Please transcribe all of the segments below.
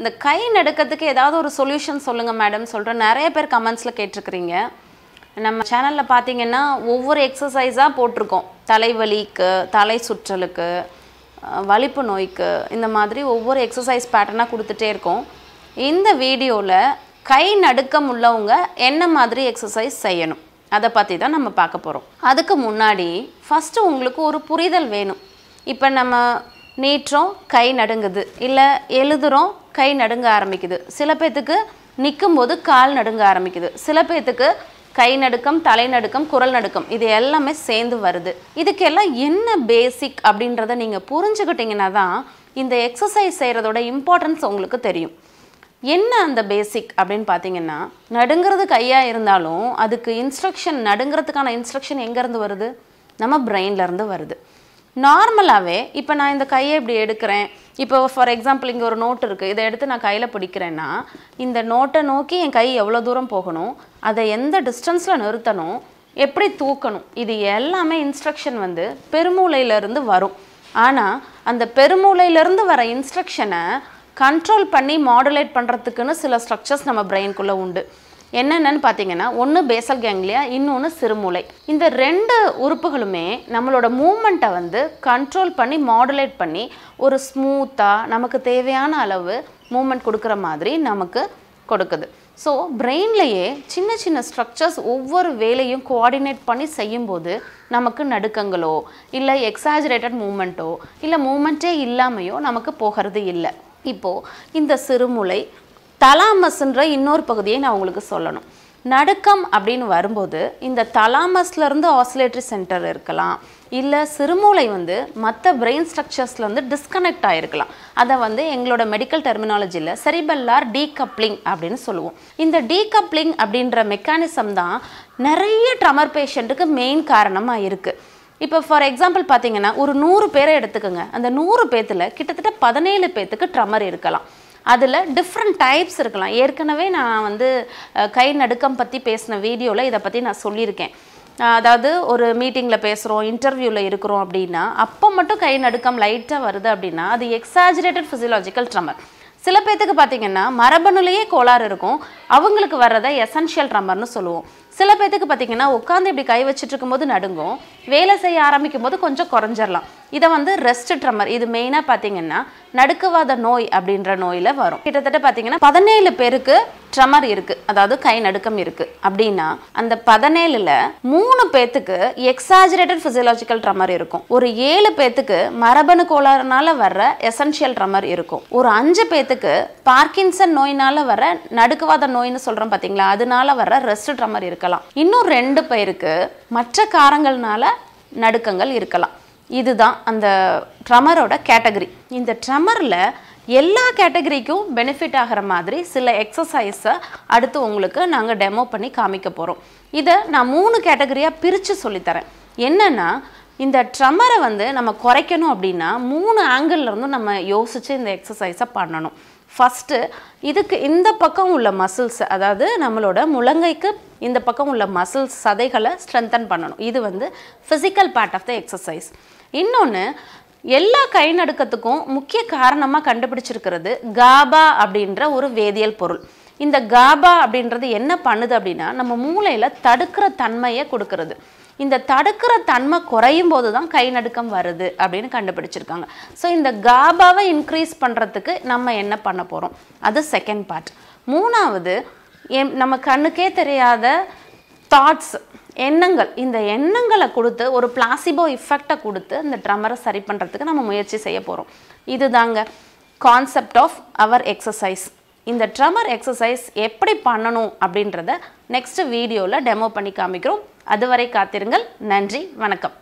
இந்த கை நடுக்கத்துக்கு ஏதாவது ஒரு சொல்யூஷன் சொல்லுங்கள் மேடம் சொல்கிற நிறைய பேர் கமெண்ட்ஸில் கேட்டிருக்கிறீங்க நம்ம சேனலில் பார்த்தீங்கன்னா ஒவ்வொரு எக்ஸசைஸாக போட்டிருக்கோம் தலைவலிக்கு தலை சுற்றலுக்கு வலிப்பு நோய்க்கு இந்த மாதிரி ஒவ்வொரு எக்ஸசைஸ் பேட்டர்னாக கொடுத்துட்டே இருக்கோம் இந்த வீடியோவில் கை நடுக்கம் உள்ளவங்க என்ன மாதிரி எக்ஸசைஸ் செய்யணும் அதை பற்றி தான் நம்ம பார்க்க போகிறோம் அதுக்கு முன்னாடி ஃபஸ்ட்டு உங்களுக்கு ஒரு புரிதல் வேணும் இப்போ நம்ம நீட்டுறோம் கை நடுங்குது இல்லை எழுதுகிறோம் கை நடுங்க ஆரம்பிக்குது சில பேர்த்துக்கு நிற்கும் போது கால் நடுங்க ஆரம்பிக்குது சில பேர்த்துக்கு கை நடுக்கம் தலை நடுக்கம் குரல் நடுக்கம் இது எல்லாமே சேர்ந்து வருது இதுக்கெல்லாம் என்ன பேசிக் அப்படின்றத நீங்கள் புரிஞ்சுக்கிட்டிங்கன்னா தான் இந்த எக்ஸசைஸ் செய்கிறதோட இம்பார்ட்டன்ஸ் உங்களுக்கு தெரியும் என்ன அந்த பேசிக் அப்படின்னு பார்த்தீங்கன்னா நடுங்கிறது கையாக இருந்தாலும் அதுக்கு இன்ஸ்ட்ரக்ஷன் நடுங்கிறதுக்கான இன்ஸ்ட்ரக்ஷன் எங்கேருந்து வருது நம்ம பிரெயின்லேருந்து வருது நார்மலாகவே இப்போ நான் இந்த கையை இப்படி எடுக்கிறேன் இப்போ ஃபார் எக்ஸாம்பிள் இங்கே ஒரு நோட் இருக்குது இதை எடுத்து நான் கையில் பிடிக்கிறேன்னா இந்த நோட்டை நோக்கி என் கை எவ்வளோ தூரம் போகணும் அதை எந்த டிஸ்டன்ஸில் நிறுத்தணும் எப்படி தூக்கணும் இது எல்லாமே இன்ஸ்ட்ரக்ஷன் வந்து பெருமூலையிலேருந்து வரும் ஆனால் அந்த பெருமூலையிலேருந்து வர இன்ஸ்ட்ரக்ஷனை கண்ட்ரோல் பண்ணி மாடுலேட் பண்ணுறதுக்குன்னு சில ஸ்ட்ரக்சர்ஸ் நம்ம பிரெயின்குள்ளே உண்டு என்னென்னு பார்த்தீங்கன்னா ஒன்று பேசல் கேங்லியா இன்னொன்று சிறுமூளை இந்த ரெண்டு உறுப்புகளுமே நம்மளோட மூமெண்ட்டை வந்து கண்ட்ரோல் பண்ணி மாடுலேட் பண்ணி ஒரு ஸ்மூத்தாக நமக்கு தேவையான அளவு மூமெண்ட் கொடுக்குற மாதிரி நமக்கு கொடுக்குது ஸோ பிரெயின்லேயே சின்ன சின்ன ஸ்ட்ரக்சர்ஸ் ஒவ்வொரு வேலையும் கோஆர்டினேட் பண்ணி செய்யும்போது நமக்கு நடுக்கங்களோ இல்லை எக்ஸாஜரேட்டட் மூமெண்ட்டோ இல்லை மூமெண்ட்டே இல்லாமையோ நமக்கு போகிறது இல்லை இப்போது இந்த சிறுமுலை தலாமஸ்ன்ற இன்னொரு பகுதியை நான் உங்களுக்கு சொல்லணும் நடுக்கம் அப்படின்னு வரும்போது இந்த தலாமஸ்லேருந்து ஆசிலேட்டரி சென்டர் இருக்கலாம் இல்லை சிறுமூளை வந்து மற்ற பிரெயின் ஸ்ட்ரக்சர்ஸ்லேருந்து டிஸ்கனெக்ட் ஆகிருக்கலாம் அதை வந்து எங்களோட மெடிக்கல் டெர்மினாலஜியில் செரிபல்லார் டீகப்ளிங் அப்படின்னு சொல்லுவோம் இந்த டீகப்ளிங் அப்படின்ற மெக்கானிசம் தான் நிறைய ட்ரமர் பேஷண்ட்டுக்கு மெயின் காரணமாக இருக்குது இப்போ ஃபார் எக்ஸாம்பிள் பார்த்தீங்கன்னா ஒரு நூறு பேரை எடுத்துக்கோங்க அந்த நூறு பேத்தில் கிட்டத்தட்ட பதினேழு பேத்துக்கு ட்ரமர் இருக்கலாம் அதில் டிஃப்ரெண்ட் டைப்ஸ் இருக்கலாம் ஏற்கனவே நான் வந்து கை நடுக்கம் பற்றி பேசின வீடியோவில் இதை பற்றி நான் சொல்லியிருக்கேன் அதாவது ஒரு மீட்டிங்கில் பேசுகிறோம் இன்டர்வியூவில் இருக்கிறோம் அப்படின்னா அப்போ மட்டும் கை நடுக்கம் லைட்டாக வருது அப்படின்னா அது எக்ஸாஜுரேட்டட் ஃபிசியலாஜிக்கல் ட்ரமர் சில பேர்த்துக்கு பார்த்திங்கன்னா மரபணுலேயே கோளாறு இருக்கும் அவங்களுக்கு வர்றதை எசென்ஷியல் ட்ரமர்னு சொல்லுவோம் சில பேர்த்துக்கு பார்த்தீங்கன்னா உட்காந்து இப்படி கை வச்சுட்டு இருக்கும்போது நடுங்கும் வேலை செய்ய ஆரம்பிக்கும் போது கொஞ்சம் குறைஞ்சிடலாம் இதை வந்து ரெஸ்ட் ட்ரம்மர் இது மெயினாக பார்த்தீங்கன்னா நடுக்குவாத நோய் அப்படின்ற நோயில் வரும் கிட்டத்தட்ட பார்த்தீங்கன்னா பதினேழு பேருக்கு ட்ரமர் இருக்குது அதாவது கை நடுக்கம் இருக்குது அப்படின்னா அந்த பதினேழுல மூணு பேத்துக்கு எக்ஸாஜரேட்டட் ஃபிசியலாஜிக்கல் ட்ரமர் இருக்கும் ஒரு ஏழு பேத்துக்கு மரபணு கோளாறுனால வர்ற எசென்ஷியல் ட்ரமர் இருக்கும் ஒரு அஞ்சு பேத்துக்கு பார்க்கின்சன் நோயினால வர நடுக்குவாத நோயின்னு சொல்கிறோம் பார்த்தீங்களா அதனால வர ரெஸ்ட் ட்ரமர் இருக்கு இருக்கலாம் இன்னும் ரெண்டு பேருக்கு மற்ற காரங்கள்னால நடுக்கங்கள் இருக்கலாம் இதுதான் அந்த ட்ரமரோட கேட்டகரி இந்த ட்ரமரில் எல்லா கேட்டகரிக்கும் பெனிஃபிட் ஆகிற மாதிரி சில எக்ஸசைஸை அடுத்து உங்களுக்கு நாங்கள் டெமோ பண்ணி காமிக்க போகிறோம் இதை நான் மூணு கேட்டகரியாக பிரித்து சொல்லித்தரேன் என்னென்னா இந்த ட்ரமரை வந்து நம்ம குறைக்கணும் அப்படின்னா மூணு ஆங்கிள்லேருந்து நம்ம யோசித்து இந்த எக்ஸசைஸை பண்ணணும் ஃபஸ்ட்டு இதுக்கு இந்த பக்கம் உள்ள மசில்ஸ் அதாவது நம்மளோட முழங்கைக்கு இந்த பக்கம் உள்ள மசில்ஸ் சதைகளை ஸ்ட்ரென்தன் பண்ணணும் இது வந்து physical part of the exercise இன்னொன்று எல்லா கை நடுக்கத்துக்கும் முக்கிய காரணமாக கண்டுபிடிச்சிருக்கிறது காபா அப்படின்ற ஒரு வேதியியல் பொருள் இந்த காபா அப்படின்றது என்ன பண்ணுது அப்படின்னா நம்ம மூளையில் தடுக்கிற தன்மையை கொடுக்கறது இந்த தடுக்கிற தன்மை குறையும் போது தான் கை நடுக்கம் வருது அப்படின்னு கண்டுபிடிச்சிருக்காங்க ஸோ இந்த காபாவை இன்க்ரீஸ் பண்ணுறதுக்கு நம்ம என்ன பண்ண போகிறோம் அது செகண்ட் பார்ட் மூணாவது எம் நம்ம கண்ணுக்கே தெரியாத தாட்ஸ் எண்ணங்கள் இந்த எண்ணங்களை கொடுத்து ஒரு பிளாசிபோ இஃபெக்டை கொடுத்து இந்த ட்ரமரை சரி பண்ணுறதுக்கு நம்ம முயற்சி செய்ய போகிறோம் இது தாங்க கான்செப்ட் ஆஃப் அவர் எக்ஸசைஸ் இந்த ட்ரமர் எக்ஸசைஸ் எப்படி பண்ணணும் அப்படின்றத நெக்ஸ்ட் வீடியோவில் டெமோ பண்ணி காமிக்கிறோம் அதுவரை காத்திருங்கள் நன்றி வணக்கம்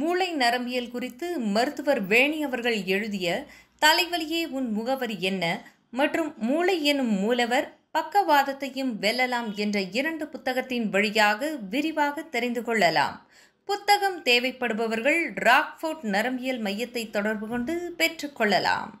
மூளை நரம்பியல் குறித்து மருத்துவர் வேணி அவர்கள் எழுதிய தலைவலியே உன் முகவரி என்ன மற்றும் மூளை எனும் மூலவர் பக்கவாதத்தையும் வெல்லலாம் என்ற இரண்டு புத்தகத்தின் வழியாக விரிவாக தெரிந்து கொள்ளலாம் புத்தகம் தேவைப்படுபவர்கள் ராக்ஃபோர்ட் நரம்பியல் மையத்தை தொடர்பு கொண்டு பெற்றுக்கொள்ளலாம்